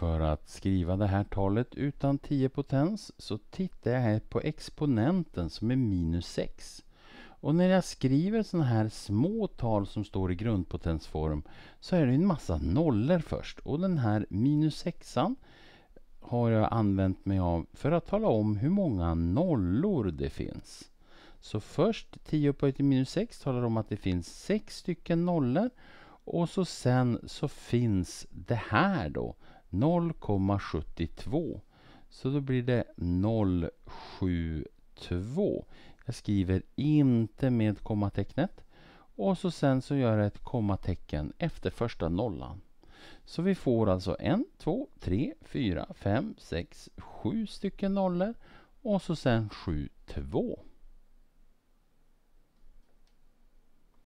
För att skriva det här talet utan 10 potens så tittar jag här på exponenten som är minus 6. Och när jag skriver sådana här små tal som står i grundpotensform så är det en massa nollor först. Och den här minus sexan har jag använt mig av för att tala om hur många nollor det finns. Så först 10 upphöjt till minus 6 talar om att det finns 6 stycken nollor. Och så sen så finns det här då 0,72. Så då blir det 072. Jag skriver inte med kommatecknet. Och så sen så gör jag ett kommatecken efter första nollan. Så vi får alltså 1, 2, 3, 4, 5, 6, 7 stycken nollor och så sen 7, 2.